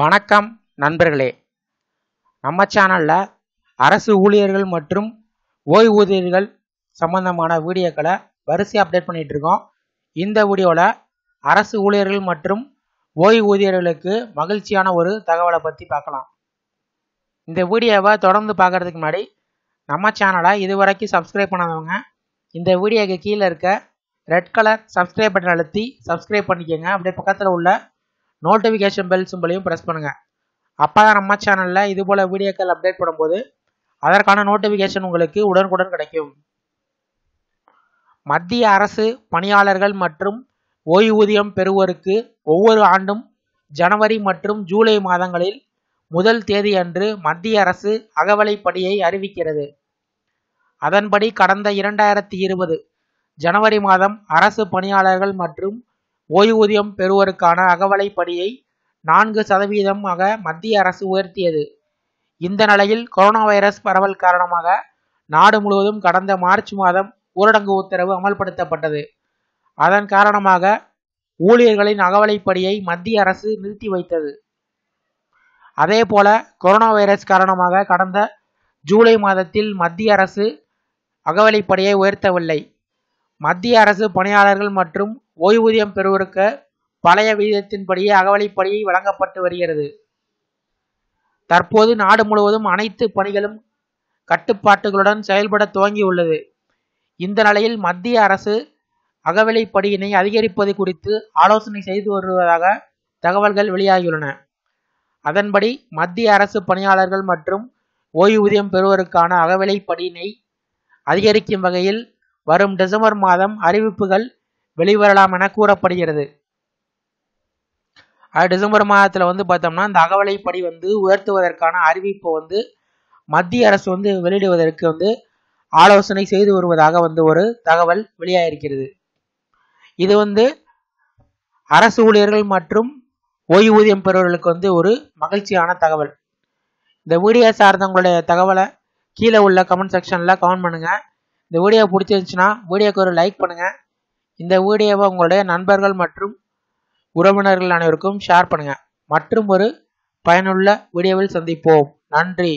வணக்கம் நண்பர்களே நம்ம சேனலில் அரசு ஊழியர்கள் மற்றும் ஓய்வூதியர்கள் சம்பந்தமான வீடியோக்களை வரிசை அப்டேட் பண்ணிகிட்டு இருக்கோம் இந்த வீடியோவில் அரசு ஊழியர்கள் மற்றும் ஓய்வூதியர்களுக்கு மகிழ்ச்சியான ஒரு தகவலை பற்றி பார்க்கலாம் இந்த வீடியோவை தொடர்ந்து பார்க்குறதுக்கு முன்னாடி நம்ம சேனலை இது வரைக்கும் சப்ஸ்கிரைப் பண்ணாதவங்க இந்த வீடியோக்கு கீழே இருக்க ரெட் கலர் சப்ஸ்கிரைப் பட்டன் அழுத்தி சப்ஸ்கிரைப் பண்ணிக்கோங்க அப்படியே பக்கத்தில் உள்ள நோட்டிஃபிகேஷன் பெல் சிம்பிளையும் ப்ரெஸ் பண்ணுங்கள் அப்போ தான் நம்ம சேனலில் இது போல் வீடியோக்கள் அப்டேட் பண்ணும்போது அதற்கான நோட்டிஃபிகேஷன் உங்களுக்கு உடனுக்குடன் கிடைக்கும் மத்திய அரசு பணியாளர்கள் மற்றும் ஓய்வூதியம் பெறுவோருக்கு ஒவ்வொரு ஆண்டும் ஜனவரி மற்றும் ஜூலை மாதங்களில் முதல் தேதியன்று மத்திய அரசு அகவலைப்படியை அறிவிக்கிறது அதன்படி கடந்த இரண்டாயிரத்தி இருபது ஜனவரி மாதம் அரசு பணியாளர்கள் மற்றும் ஓய்வூதியம் பெறுவோருக்கான அகவலைப்படியை நான்கு சதவீதமாக மத்திய அரசு உயர்த்தியது இந்த நிலையில் கொரோனா வைரஸ் பரவல் காரணமாக நாடு முழுவதும் கடந்த மார்ச் மாதம் ஊரடங்கு உத்தரவு அமல்படுத்தப்பட்டது அதன் காரணமாக ஊழியர்களின் அகவலைப்படியை மத்திய அரசு நிறுத்தி வைத்தது அதே போல கொரோனா வைரஸ் காரணமாக கடந்த ஜூலை மாதத்தில் மத்திய அரசு அகவலைப்படியை உயர்த்தவில்லை மத்திய அரசு பணியாளர்கள் மற்றும் ஓய்வூதியம் பெறுவருக்கு பழைய விகிதத்தின்படியே அகவழிப்படி வழங்கப்பட்டு வருகிறது தற்போது நாடு முழுவதும் அனைத்து பணிகளும் கட்டுப்பாட்டுகளுடன் செயல்பட துவங்கியுள்ளது இந்த நிலையில் மத்திய அரசு அகவிலைப்படியினை அதிகரிப்பது குறித்து ஆலோசனை செய்து வருவதாக தகவல்கள் வெளியாகியுள்ளன அதன்படி மத்திய அரசு பணியாளர்கள் மற்றும் ஓய்வூதியம் பெறுவதற்கான அகவிலைப்படியினை அதிகரிக்கும் வகையில் வரும் டிசம்பர் மாதம் அறிவிப்புகள் வெளிவரலாம் என கூறப்படுகிறது டிசம்பர் மாதத்தில் வந்து பார்த்தோம்னா இந்த அகவலைப்படி வந்து உயர்த்துவதற்கான அறிவிப்பு வந்து மத்திய அரசு வந்து வெளியிடுவதற்கு வந்து ஆலோசனை செய்து வருவதாக வந்து ஒரு தகவல் வெளியாயிருக்கிறது இது வந்து அரசு ஊழியர்கள் மற்றும் ஓய்வூதியம் பெறுவர்களுக்கு வந்து ஒரு மகிழ்ச்சியான தகவல் இந்த வீடியோ சார்ந்தவங்களுடைய தகவலை கீழே உள்ள கமெண்ட் செக்ஷனில் கமெண்ட் பண்ணுங்கள் இந்த வீடியோ பிடிச்சிருந்துச்சுன்னா வீடியோக்கு ஒரு லைக் பண்ணுங்கள் இந்த வீடியோவை உங்களுடைய நண்பர்கள் மற்றும் உறவினர்கள் அனைவருக்கும் ஷேர் பண்ணுங்கள் மற்றும் ஒரு பயனுள்ள வீடியோவில் சந்திப்போம் நன்றி